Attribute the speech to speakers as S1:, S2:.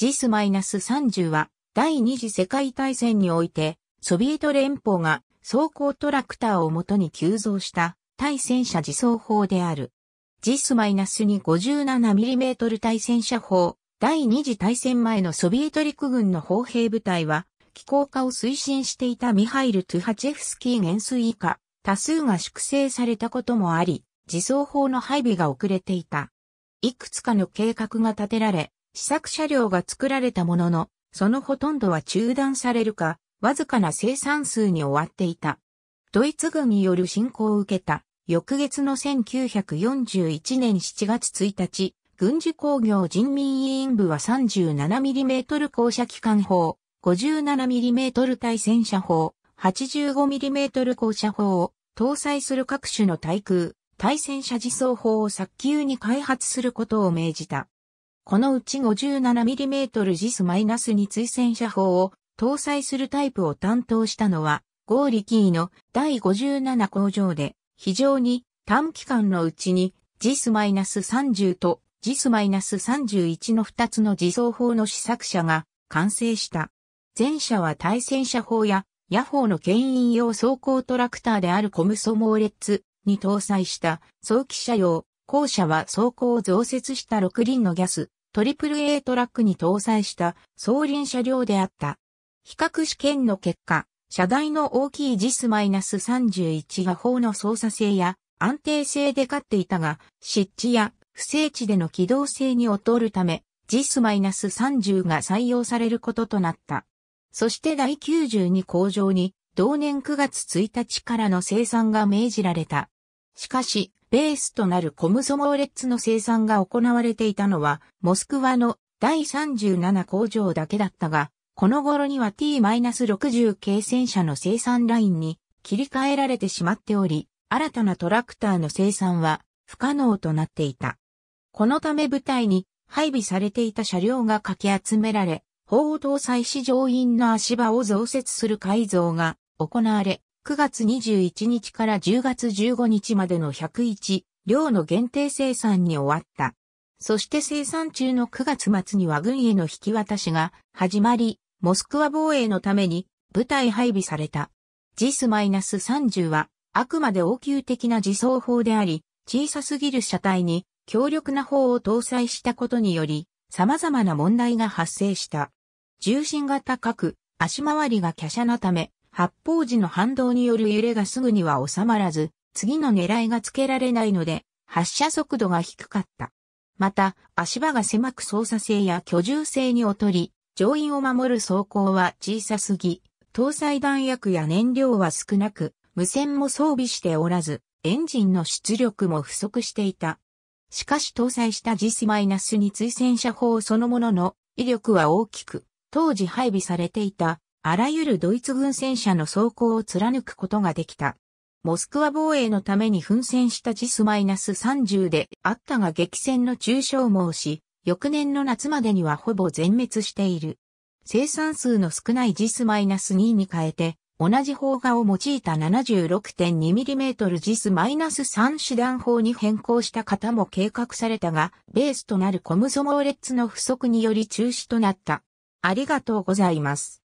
S1: イ i s 3 0は第二次世界大戦においてソビエト連邦が装甲トラクターをもとに急増した対戦車自走砲である。JIS-2 57mm 対戦車砲第二次大戦前のソビエト陸軍の砲兵部隊は機構化を推進していたミハイル・トゥハチェフスキー元帥以下多数が粛清されたこともあり自走砲の配備が遅れていた。いくつかの計画が立てられ、試作車両が作られたものの、そのほとんどは中断されるか、わずかな生産数に終わっていた。ドイツ軍による侵攻を受けた、翌月の1941年7月1日、軍事工業人民委員部は 37mm 降射機関砲、57mm 対戦車砲、85mm 降射砲を搭載する各種の対空、対戦車自走砲を早急に開発することを命じた。このうち 57mm ジスマイナスに追戦車砲を搭載するタイプを担当したのは、ゴーリキーの第57工場で、非常に短期間のうちにジスマイナス -30 とジスマイナス -31 の2つの自走砲の試作車が完成した。前者は対戦車砲や野砲の牽引用走行トラクターであるコムソモーレッツに搭載した早期車用、後者は走行を増設した6輪のギャストリプル A トラックに搭載した送輪車両であった。比較試験の結果、車台の大きい JIS-31 が砲の操作性や安定性で勝っていたが、湿地や不整地での機動性に劣るため、JIS-30 が採用されることとなった。そして第92工場に同年9月1日からの生産が命じられた。しかし、ベースとなるコムソモーレッツの生産が行われていたのは、モスクワの第37工場だけだったが、この頃には T-60 系戦車の生産ラインに切り替えられてしまっており、新たなトラクターの生産は不可能となっていた。このため部隊に配備されていた車両がかき集められ、砲を搭載し乗員の足場を増設する改造が行われ、9月21日から10月15日までの101量の限定生産に終わった。そして生産中の9月末には軍への引き渡しが始まり、モスクワ防衛のために部隊配備された。JIS-30 はあくまで応急的な自走砲であり、小さすぎる車体に強力な砲を搭載したことにより、様々な問題が発生した。重心が高く、足回りが華奢なため、発砲時の反動による揺れがすぐには収まらず、次の狙いがつけられないので、発射速度が低かった。また、足場が狭く操作性や居住性に劣り、乗員を守る走行は小さすぎ、搭載弾薬や燃料は少なく、無線も装備しておらず、エンジンの出力も不足していた。しかし搭載した g スに追戦車砲そのものの威力は大きく、当時配備されていたあらゆるドイツ軍戦車の走行を貫くことができた。モスクワ防衛のために奮戦したジス -30 であったが激戦の中傷亡し、翌年の夏までにはほぼ全滅している。生産数の少ないジス -2 に変えて、同じ砲画を用いた 76.2mm ジス -3 手段砲に変更した方も計画されたが、ベースとなるコムソモーレッツの不足により中止となった。ありがとうございます。